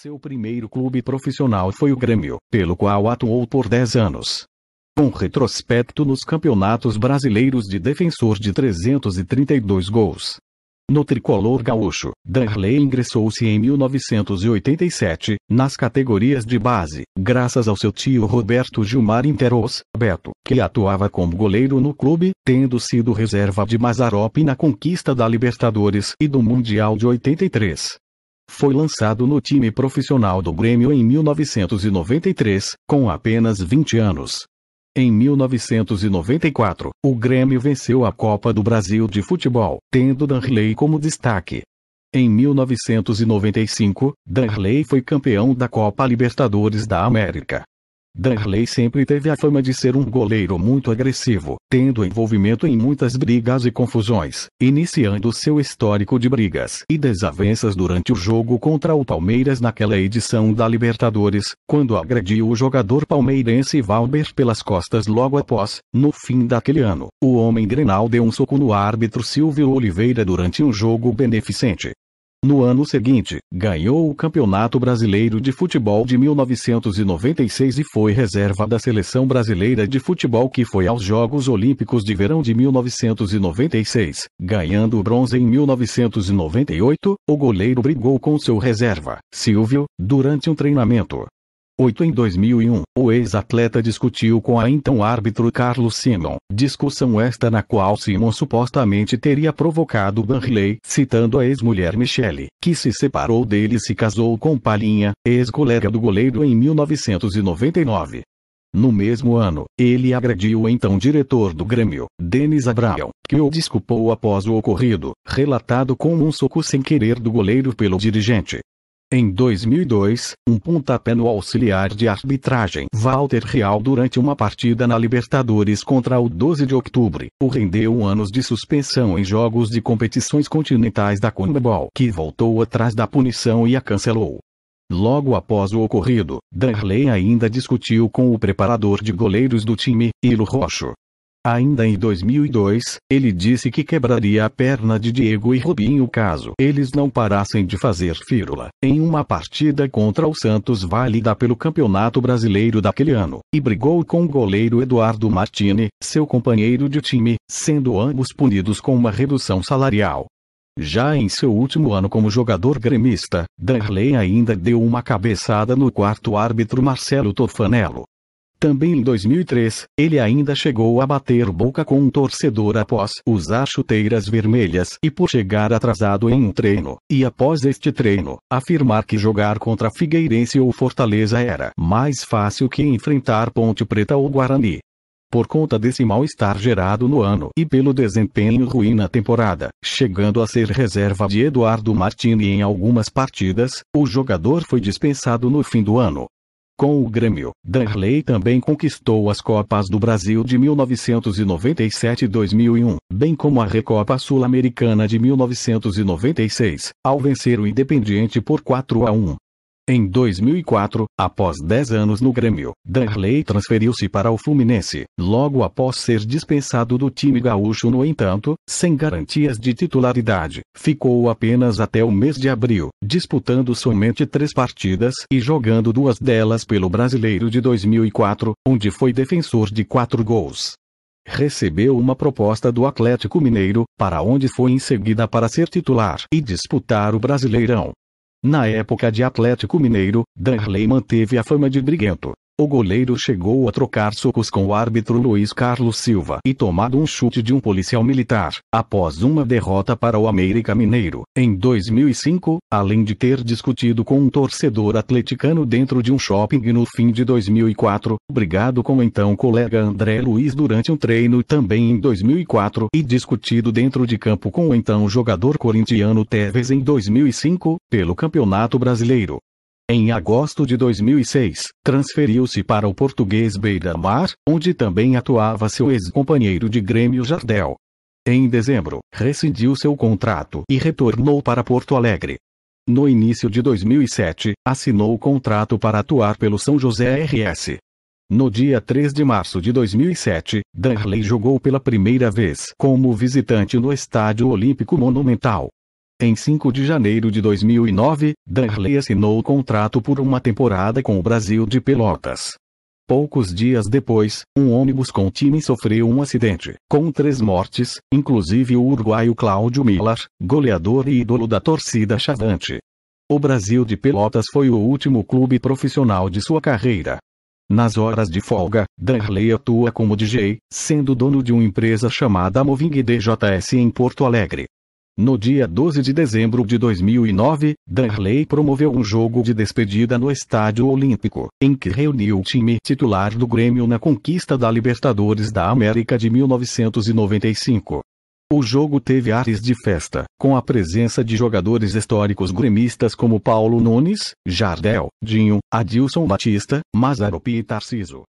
Seu primeiro clube profissional foi o Grêmio, pelo qual atuou por 10 anos. Com retrospecto nos campeonatos brasileiros de defensor de 332 gols. No tricolor gaúcho, Darley ingressou-se em 1987, nas categorias de base, graças ao seu tio Roberto Gilmar Interos, Beto, que atuava como goleiro no clube, tendo sido reserva de Mazarop na conquista da Libertadores e do Mundial de 83. Foi lançado no time profissional do Grêmio em 1993, com apenas 20 anos. Em 1994, o Grêmio venceu a Copa do Brasil de Futebol, tendo Darley como destaque. Em 1995, Darley foi campeão da Copa Libertadores da América. Darley sempre teve a fama de ser um goleiro muito agressivo, tendo envolvimento em muitas brigas e confusões, iniciando seu histórico de brigas e desavenças durante o jogo contra o Palmeiras naquela edição da Libertadores, quando agrediu o jogador palmeirense Valber pelas costas logo após, no fim daquele ano, o homem Grenal deu um soco no árbitro Silvio Oliveira durante um jogo beneficente. No ano seguinte, ganhou o Campeonato Brasileiro de Futebol de 1996 e foi reserva da Seleção Brasileira de Futebol que foi aos Jogos Olímpicos de Verão de 1996, ganhando o bronze em 1998. O goleiro brigou com seu reserva, Silvio, durante um treinamento, 8. Em 2001, o ex-atleta discutiu com a então árbitro Carlos Simon, discussão esta na qual Simon supostamente teria provocado Banley, citando a ex-mulher Michele, que se separou dele e se casou com Palinha, ex-colega do goleiro em 1999. No mesmo ano, ele agrediu o então diretor do Grêmio, Denis Abraham, que o desculpou após o ocorrido, relatado como um soco sem querer do goleiro pelo dirigente. Em 2002, um pontapé no auxiliar de arbitragem Walter Real durante uma partida na Libertadores contra o 12 de outubro, o rendeu anos de suspensão em jogos de competições continentais da Conmebol, que voltou atrás da punição e a cancelou. Logo após o ocorrido, Darley ainda discutiu com o preparador de goleiros do time, Ilo Rocho, Ainda em 2002, ele disse que quebraria a perna de Diego e Rubinho caso eles não parassem de fazer fírula. em uma partida contra o Santos válida pelo Campeonato Brasileiro daquele ano, e brigou com o goleiro Eduardo Martini, seu companheiro de time, sendo ambos punidos com uma redução salarial. Já em seu último ano como jogador gremista, Darley ainda deu uma cabeçada no quarto árbitro Marcelo Tofanello, também em 2003, ele ainda chegou a bater boca com um torcedor após usar chuteiras vermelhas e por chegar atrasado em um treino, e após este treino, afirmar que jogar contra Figueirense ou Fortaleza era mais fácil que enfrentar Ponte Preta ou Guarani. Por conta desse mal-estar gerado no ano e pelo desempenho ruim na temporada, chegando a ser reserva de Eduardo Martini em algumas partidas, o jogador foi dispensado no fim do ano. Com o Grêmio, Darley também conquistou as Copas do Brasil de 1997 e 2001, bem como a Recopa Sul-Americana de 1996, ao vencer o Independiente por 4 a 1. Em 2004, após 10 anos no Grêmio, Darley transferiu-se para o Fluminense, logo após ser dispensado do time gaúcho. No entanto, sem garantias de titularidade, ficou apenas até o mês de abril, disputando somente três partidas e jogando duas delas pelo Brasileiro de 2004, onde foi defensor de quatro gols recebeu uma proposta do Atlético Mineiro, para onde foi em seguida para ser titular e disputar o Brasileirão. Na época de Atlético Mineiro, Darley manteve a fama de briguento. O goleiro chegou a trocar socos com o árbitro Luiz Carlos Silva e tomado um chute de um policial militar, após uma derrota para o América Mineiro, em 2005, além de ter discutido com um torcedor atleticano dentro de um shopping no fim de 2004, brigado com o então colega André Luiz durante um treino também em 2004 e discutido dentro de campo com o então jogador corintiano Tevez em 2005, pelo Campeonato Brasileiro. Em agosto de 2006, transferiu-se para o português Beira-Mar, onde também atuava seu ex-companheiro de Grêmio Jardel. Em dezembro, rescindiu seu contrato e retornou para Porto Alegre. No início de 2007, assinou o contrato para atuar pelo São José RS. No dia 3 de março de 2007, Danley jogou pela primeira vez como visitante no Estádio Olímpico Monumental. Em 5 de janeiro de 2009, Darley assinou o contrato por uma temporada com o Brasil de Pelotas. Poucos dias depois, um ônibus com o time sofreu um acidente, com três mortes, inclusive o uruguaio Cláudio Miller, goleador e ídolo da torcida chavante. O Brasil de Pelotas foi o último clube profissional de sua carreira. Nas horas de folga, Darley atua como DJ, sendo dono de uma empresa chamada Moving DJS em Porto Alegre. No dia 12 de dezembro de 2009, Darley promoveu um jogo de despedida no Estádio Olímpico, em que reuniu o time titular do Grêmio na conquista da Libertadores da América de 1995. O jogo teve ares de festa, com a presença de jogadores históricos gremistas como Paulo Nunes, Jardel, Dinho, Adilson Batista, Mazaropi e Tarciso.